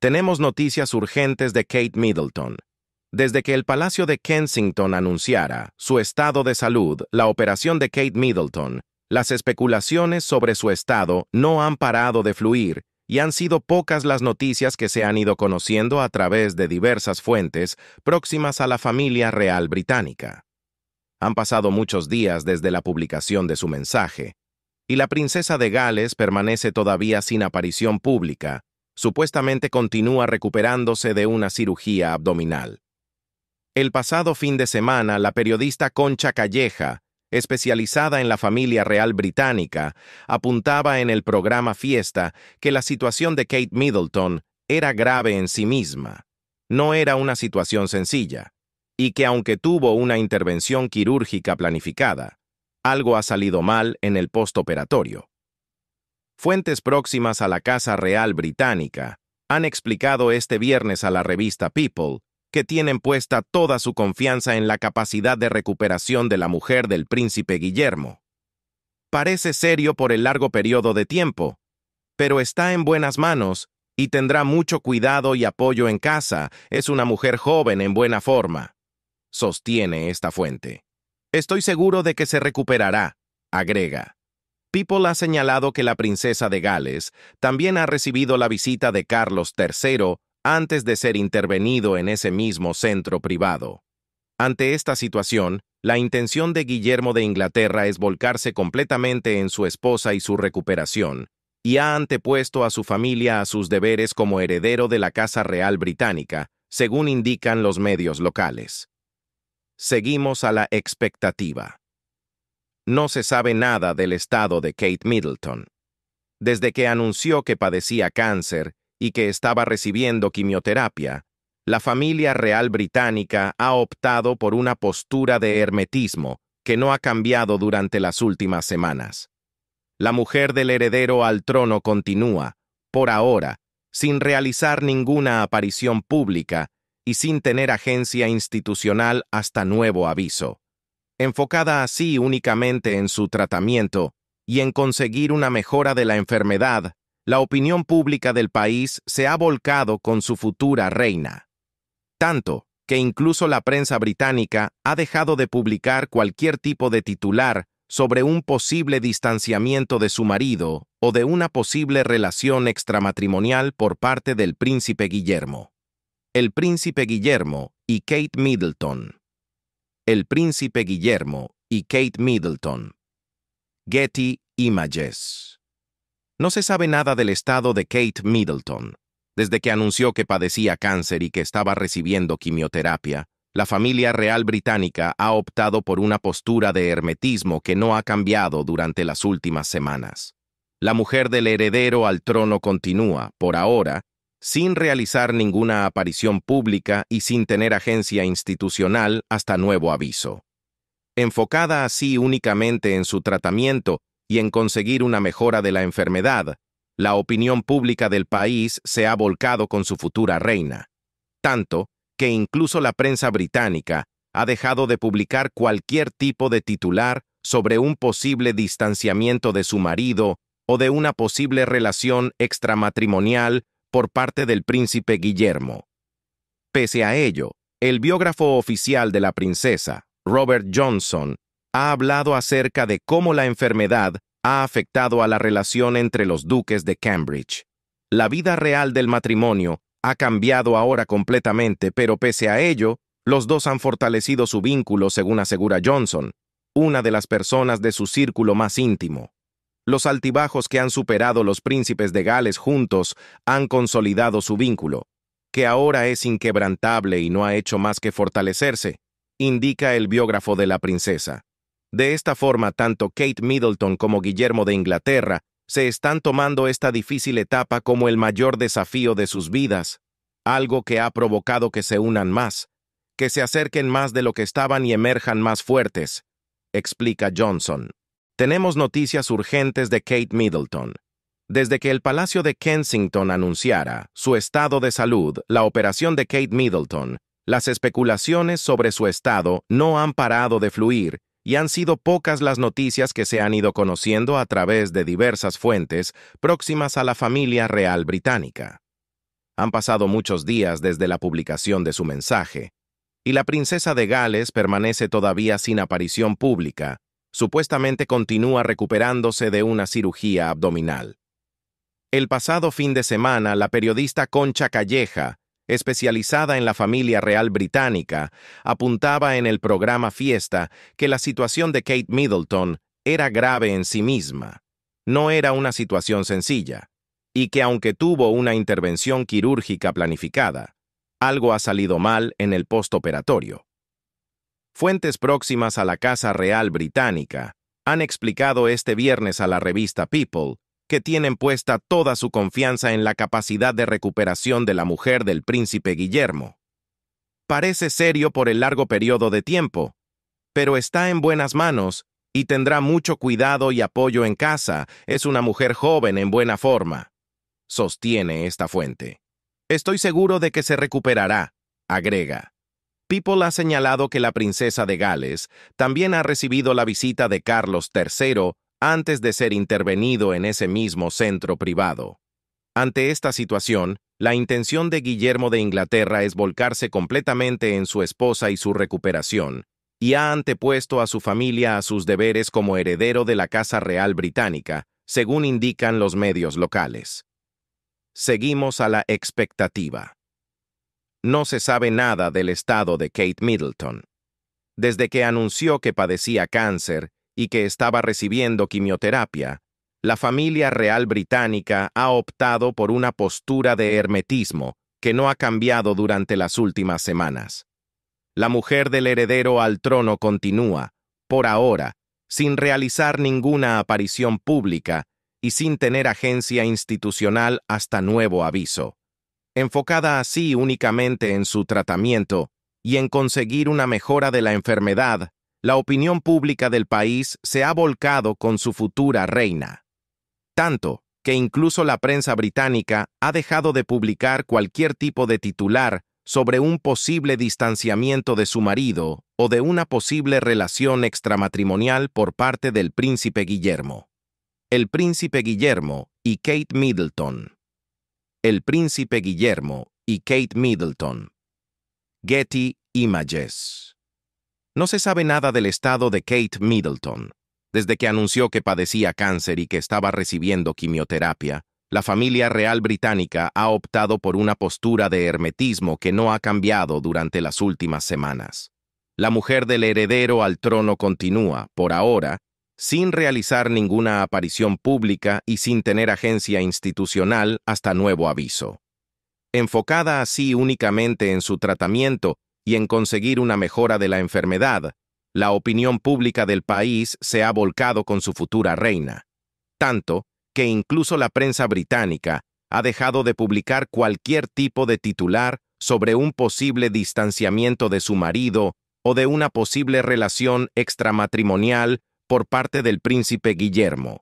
Tenemos noticias urgentes de Kate Middleton. Desde que el Palacio de Kensington anunciara su estado de salud, la operación de Kate Middleton, las especulaciones sobre su estado no han parado de fluir y han sido pocas las noticias que se han ido conociendo a través de diversas fuentes próximas a la familia real británica. Han pasado muchos días desde la publicación de su mensaje, y la princesa de Gales permanece todavía sin aparición pública, supuestamente continúa recuperándose de una cirugía abdominal. El pasado fin de semana, la periodista Concha Calleja, especializada en la familia real británica, apuntaba en el programa Fiesta que la situación de Kate Middleton era grave en sí misma. No era una situación sencilla, y que aunque tuvo una intervención quirúrgica planificada, algo ha salido mal en el postoperatorio. Fuentes próximas a la Casa Real Británica han explicado este viernes a la revista People que tienen puesta toda su confianza en la capacidad de recuperación de la mujer del príncipe Guillermo. Parece serio por el largo periodo de tiempo, pero está en buenas manos y tendrá mucho cuidado y apoyo en casa, es una mujer joven en buena forma, sostiene esta fuente. Estoy seguro de que se recuperará, agrega. People ha señalado que la princesa de Gales también ha recibido la visita de Carlos III antes de ser intervenido en ese mismo centro privado. Ante esta situación, la intención de Guillermo de Inglaterra es volcarse completamente en su esposa y su recuperación, y ha antepuesto a su familia a sus deberes como heredero de la Casa Real Británica, según indican los medios locales. Seguimos a la expectativa no se sabe nada del estado de Kate Middleton. Desde que anunció que padecía cáncer y que estaba recibiendo quimioterapia, la familia real británica ha optado por una postura de hermetismo que no ha cambiado durante las últimas semanas. La mujer del heredero al trono continúa, por ahora, sin realizar ninguna aparición pública y sin tener agencia institucional hasta nuevo aviso enfocada así únicamente en su tratamiento y en conseguir una mejora de la enfermedad, la opinión pública del país se ha volcado con su futura reina. Tanto que incluso la prensa británica ha dejado de publicar cualquier tipo de titular sobre un posible distanciamiento de su marido o de una posible relación extramatrimonial por parte del príncipe Guillermo. El príncipe Guillermo y Kate Middleton. El Príncipe Guillermo y Kate Middleton. Getty Images. No se sabe nada del estado de Kate Middleton. Desde que anunció que padecía cáncer y que estaba recibiendo quimioterapia, la familia real británica ha optado por una postura de hermetismo que no ha cambiado durante las últimas semanas. La mujer del heredero al trono continúa, por ahora, sin realizar ninguna aparición pública y sin tener agencia institucional hasta nuevo aviso. Enfocada así únicamente en su tratamiento y en conseguir una mejora de la enfermedad, la opinión pública del país se ha volcado con su futura reina, tanto que incluso la prensa británica ha dejado de publicar cualquier tipo de titular sobre un posible distanciamiento de su marido o de una posible relación extramatrimonial por parte del príncipe Guillermo. Pese a ello, el biógrafo oficial de la princesa, Robert Johnson, ha hablado acerca de cómo la enfermedad ha afectado a la relación entre los duques de Cambridge. La vida real del matrimonio ha cambiado ahora completamente, pero pese a ello, los dos han fortalecido su vínculo, según asegura Johnson, una de las personas de su círculo más íntimo. Los altibajos que han superado los príncipes de Gales juntos han consolidado su vínculo, que ahora es inquebrantable y no ha hecho más que fortalecerse, indica el biógrafo de la princesa. De esta forma, tanto Kate Middleton como Guillermo de Inglaterra se están tomando esta difícil etapa como el mayor desafío de sus vidas, algo que ha provocado que se unan más, que se acerquen más de lo que estaban y emerjan más fuertes, explica Johnson. Tenemos noticias urgentes de Kate Middleton. Desde que el Palacio de Kensington anunciara su estado de salud, la operación de Kate Middleton, las especulaciones sobre su estado no han parado de fluir y han sido pocas las noticias que se han ido conociendo a través de diversas fuentes próximas a la familia real británica. Han pasado muchos días desde la publicación de su mensaje, y la princesa de Gales permanece todavía sin aparición pública, supuestamente continúa recuperándose de una cirugía abdominal. El pasado fin de semana, la periodista Concha Calleja, especializada en la familia real británica, apuntaba en el programa Fiesta que la situación de Kate Middleton era grave en sí misma. No era una situación sencilla, y que aunque tuvo una intervención quirúrgica planificada, algo ha salido mal en el postoperatorio. Fuentes próximas a la Casa Real Británica han explicado este viernes a la revista People que tienen puesta toda su confianza en la capacidad de recuperación de la mujer del príncipe Guillermo. Parece serio por el largo periodo de tiempo, pero está en buenas manos y tendrá mucho cuidado y apoyo en casa, es una mujer joven en buena forma, sostiene esta fuente. Estoy seguro de que se recuperará, agrega. People ha señalado que la princesa de Gales también ha recibido la visita de Carlos III antes de ser intervenido en ese mismo centro privado. Ante esta situación, la intención de Guillermo de Inglaterra es volcarse completamente en su esposa y su recuperación, y ha antepuesto a su familia a sus deberes como heredero de la Casa Real Británica, según indican los medios locales. Seguimos a la expectativa no se sabe nada del estado de Kate Middleton. Desde que anunció que padecía cáncer y que estaba recibiendo quimioterapia, la familia real británica ha optado por una postura de hermetismo que no ha cambiado durante las últimas semanas. La mujer del heredero al trono continúa, por ahora, sin realizar ninguna aparición pública y sin tener agencia institucional hasta nuevo aviso enfocada así únicamente en su tratamiento y en conseguir una mejora de la enfermedad, la opinión pública del país se ha volcado con su futura reina. Tanto que incluso la prensa británica ha dejado de publicar cualquier tipo de titular sobre un posible distanciamiento de su marido o de una posible relación extramatrimonial por parte del príncipe Guillermo. El príncipe Guillermo y Kate Middleton. El Príncipe Guillermo y Kate Middleton. Getty Images. No se sabe nada del estado de Kate Middleton. Desde que anunció que padecía cáncer y que estaba recibiendo quimioterapia, la familia real británica ha optado por una postura de hermetismo que no ha cambiado durante las últimas semanas. La mujer del heredero al trono continúa, por ahora, sin realizar ninguna aparición pública y sin tener agencia institucional hasta nuevo aviso. Enfocada así únicamente en su tratamiento y en conseguir una mejora de la enfermedad, la opinión pública del país se ha volcado con su futura reina, tanto que incluso la prensa británica ha dejado de publicar cualquier tipo de titular sobre un posible distanciamiento de su marido o de una posible relación extramatrimonial por parte del príncipe Guillermo.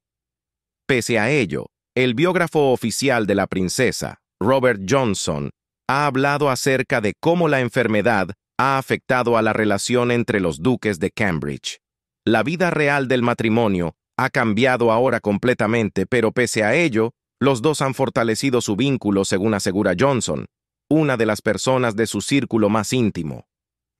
Pese a ello, el biógrafo oficial de la princesa, Robert Johnson, ha hablado acerca de cómo la enfermedad ha afectado a la relación entre los duques de Cambridge. La vida real del matrimonio ha cambiado ahora completamente, pero pese a ello, los dos han fortalecido su vínculo, según asegura Johnson, una de las personas de su círculo más íntimo.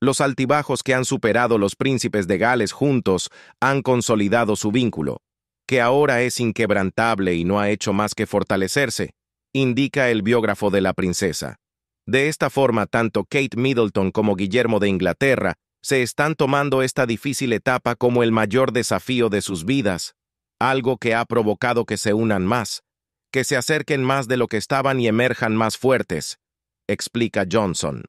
Los altibajos que han superado los príncipes de Gales juntos han consolidado su vínculo, que ahora es inquebrantable y no ha hecho más que fortalecerse, indica el biógrafo de la princesa. De esta forma, tanto Kate Middleton como Guillermo de Inglaterra se están tomando esta difícil etapa como el mayor desafío de sus vidas, algo que ha provocado que se unan más, que se acerquen más de lo que estaban y emerjan más fuertes, explica Johnson.